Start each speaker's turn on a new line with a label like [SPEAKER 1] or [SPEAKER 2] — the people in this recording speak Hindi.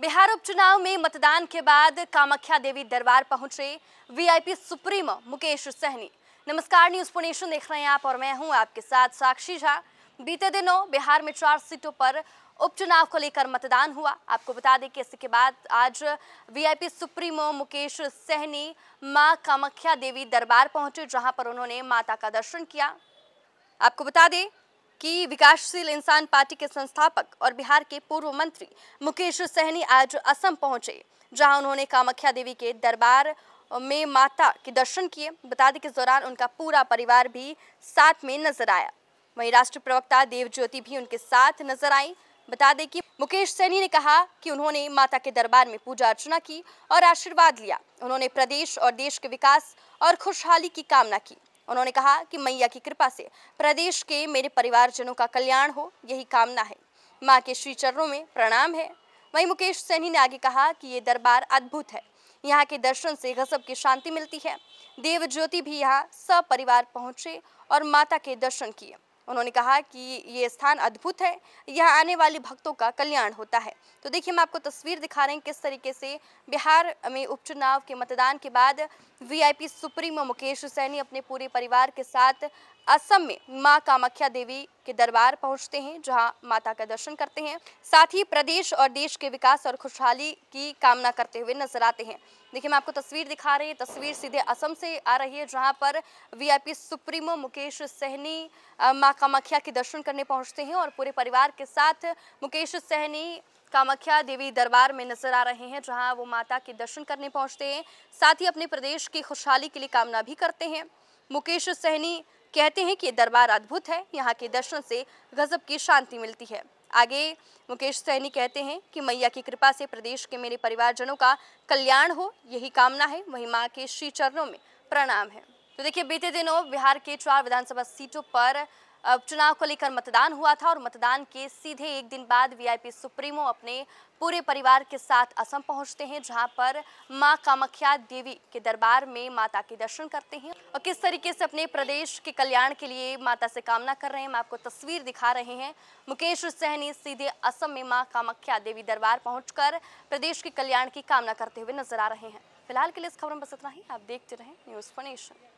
[SPEAKER 1] बिहार उपचुनाव में मतदान के बाद कामाख्या देवी दरबार पहुंचे वीआईपी सुप्रीमो मुकेश सहनी नमस्कार न्यूज पुनेशन देख रहे हैं आप और मैं हूं आपके साथ साक्षी झा बीते दिनों बिहार में चार सीटों पर उपचुनाव को लेकर मतदान हुआ आपको बता दें कि इसके बाद आज वीआईपी सुप्रीमो मुकेश सहनी मां कामाख्या देवी दरबार पहुंचे जहां पर उन्होंने माता का दर्शन किया आपको बता दें कि विकासशील इंसान पार्टी के संस्थापक और बिहार के पूर्व मंत्री मुकेश सहनी आज असम पहुंचे जहां उन्होंने कामाख्या देवी के दरबार में माता के दर्शन किए बता दें कि इस दौरान उनका पूरा परिवार भी साथ में नजर आया वहीं राष्ट्रीय प्रवक्ता देवज्योति भी उनके साथ नजर आई बता दें कि मुकेश सैनी ने कहा कि उन्होंने माता के दरबार में पूजा अर्चना की और आशीर्वाद लिया उन्होंने प्रदेश और देश के विकास और खुशहाली की कामना की उन्होंने कहा कि मैया की कृपा से प्रदेश के मेरे परिवारजनों का कल्याण हो यही कामना है माँ के श्री चरणों में प्रणाम है वहीं मुकेश सैनी ने आगे कहा कि ये दरबार अद्भुत है यहाँ के दर्शन से गजब की शांति मिलती है देव ज्योति भी यहाँ सपरिवार पहुंचे और माता के दर्शन किए उन्होंने कहा कि ये स्थान अद्भुत है यहाँ आने वाले भक्तों का कल्याण होता है तो देखिए हम आपको तस्वीर दिखा रहे हैं किस तरीके से बिहार में उपचुनाव के मतदान के बाद वीआईपी सुप्रीमो मुकेश सैनी अपने पूरे परिवार के साथ असम में माँ कामाख्या देवी के दरबार पहुंचते हैं जहां माता का दर्शन करते हैं साथ ही प्रदेश और देश के विकास और खुशहाली की कामना करते हुए नजर आते हैं देखिए मैं आपको तस्वीर दिखा रही है तस्वीर सीधे असम से आ रही है जहां पर वीआईपी सुप्रीमो मुकेश सहनी माँ कामाख्या के दर्शन करने पहुंचते हैं और पूरे परिवार के साथ मुकेश सहनी कामाख्या देवी दरबार में नजर आ रहे हैं जहाँ वो माता के दर्शन करने पहुँचते हैं साथ ही अपने प्रदेश की खुशहाली के लिए कामना भी करते हैं मुकेश सहनी कहते हैं कि दरबार अद्भुत है यहाँ के दर्शन से गजब की शांति मिलती है आगे मुकेश सैनी कहते हैं कि मैया की कृपा से प्रदेश के मेरे परिवारजनों का कल्याण हो यही कामना है वही माँ के श्री चरणों में प्रणाम है तो देखिए बीते दिनों बिहार के चार विधानसभा सीटों पर चुनाव को लेकर मतदान हुआ था और मतदान के सीधे एक दिन बाद वीआईपी सुप्रीमो अपने पूरे परिवार के साथ असम पहुंचते हैं जहां पर मां कामाख्या देवी के दरबार में माता के दर्शन करते हैं और किस तरीके से अपने प्रदेश के कल्याण के लिए माता से कामना कर रहे हैं हम आपको तस्वीर दिखा रहे हैं मुकेश सहनी सीधे असम में माँ कामाख्या देवी दरबार पहुँच प्रदेश के कल्याण की कामना करते हुए नजर आ रहे हैं फिलहाल के लिए इस खबर में बस इतना ही आप देखते रहें न्यूज़ फोनेशन